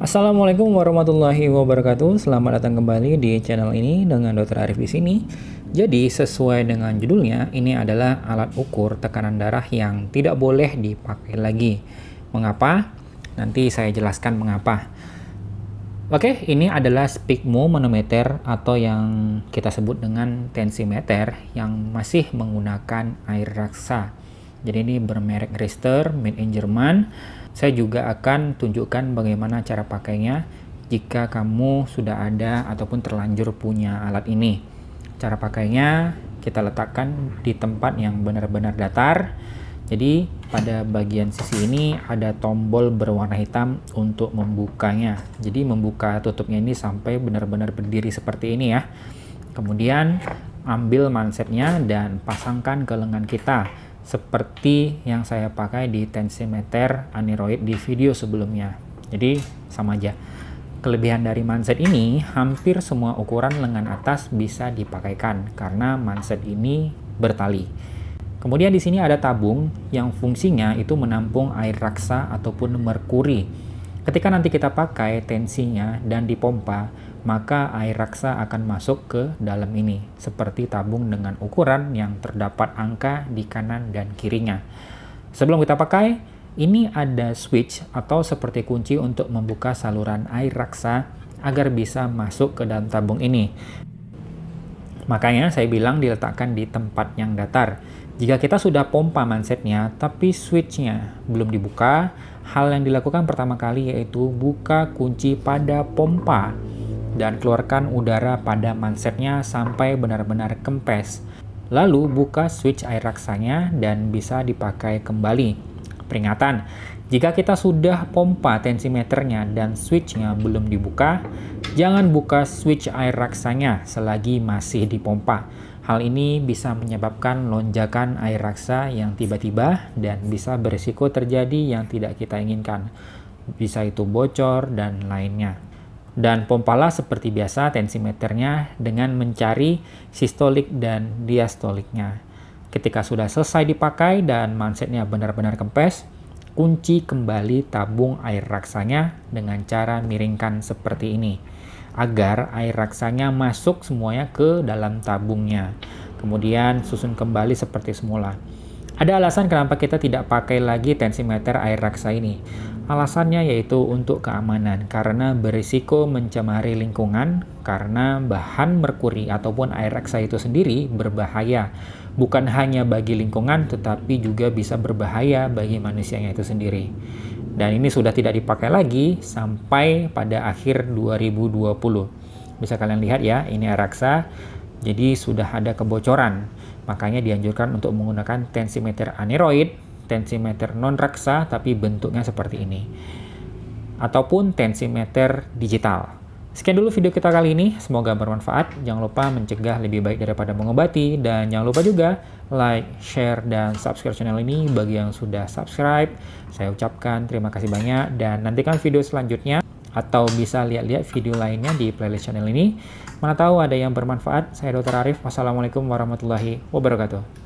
Assalamualaikum warahmatullahi wabarakatuh. Selamat datang kembali di channel ini dengan Dokter Arif di sini. Jadi sesuai dengan judulnya, ini adalah alat ukur tekanan darah yang tidak boleh dipakai lagi. Mengapa? Nanti saya jelaskan mengapa. Oke, ini adalah manometer atau yang kita sebut dengan tensimeter yang masih menggunakan air raksa. Jadi ini bermerek Rister, made in Jerman. Saya juga akan tunjukkan bagaimana cara pakainya jika kamu sudah ada ataupun terlanjur punya alat ini. Cara pakainya kita letakkan di tempat yang benar-benar datar. Jadi pada bagian sisi ini ada tombol berwarna hitam untuk membukanya. Jadi membuka tutupnya ini sampai benar-benar berdiri seperti ini ya. Kemudian ambil mansetnya dan pasangkan ke lengan kita seperti yang saya pakai di tensimeter aneroid di video sebelumnya. Jadi sama aja. Kelebihan dari manset ini, hampir semua ukuran lengan atas bisa dipakaikan karena manset ini bertali. Kemudian di sini ada tabung yang fungsinya itu menampung air raksa ataupun merkuri Ketika nanti kita pakai tensinya dan dipompa, maka air raksa akan masuk ke dalam ini, seperti tabung dengan ukuran yang terdapat angka di kanan dan kirinya. Sebelum kita pakai, ini ada switch atau seperti kunci untuk membuka saluran air raksa agar bisa masuk ke dalam tabung ini. Makanya saya bilang diletakkan di tempat yang datar. Jika kita sudah pompa mansetnya, tapi switchnya belum dibuka, Hal yang dilakukan pertama kali yaitu buka kunci pada pompa dan keluarkan udara pada mansetnya sampai benar-benar kempes. Lalu buka switch air raksanya dan bisa dipakai kembali. Peringatan, jika kita sudah pompa tensimeternya dan switchnya belum dibuka, jangan buka switch air raksanya selagi masih dipompa. Hal ini bisa menyebabkan lonjakan air raksa yang tiba-tiba dan bisa berisiko terjadi yang tidak kita inginkan. Bisa itu bocor dan lainnya. Dan pompalah seperti biasa tensimeternya dengan mencari sistolik dan diastoliknya. Ketika sudah selesai dipakai dan mansetnya benar-benar kempes, kunci kembali tabung air raksanya dengan cara miringkan seperti ini agar air raksanya masuk semuanya ke dalam tabungnya. Kemudian susun kembali seperti semula. Ada alasan kenapa kita tidak pakai lagi tensimeter air raksa ini. Alasannya yaitu untuk keamanan, karena berisiko mencemari lingkungan, karena bahan merkuri ataupun air raksa itu sendiri berbahaya. Bukan hanya bagi lingkungan, tetapi juga bisa berbahaya bagi manusianya itu sendiri. Dan ini sudah tidak dipakai lagi sampai pada akhir 2020. Bisa kalian lihat ya, ini Araksa. Jadi sudah ada kebocoran. Makanya dianjurkan untuk menggunakan tensimeter aneroid, tensimeter non-raksa tapi bentuknya seperti ini. Ataupun tensimeter digital. Sekian dulu video kita kali ini, semoga bermanfaat. Jangan lupa mencegah lebih baik daripada mengobati dan jangan lupa juga like, share dan subscribe channel ini bagi yang sudah subscribe. Saya ucapkan terima kasih banyak dan nantikan video selanjutnya atau bisa lihat-lihat video lainnya di playlist channel ini. Mana tahu ada yang bermanfaat. Saya Dr. Arief Wassalamualaikum warahmatullahi wabarakatuh.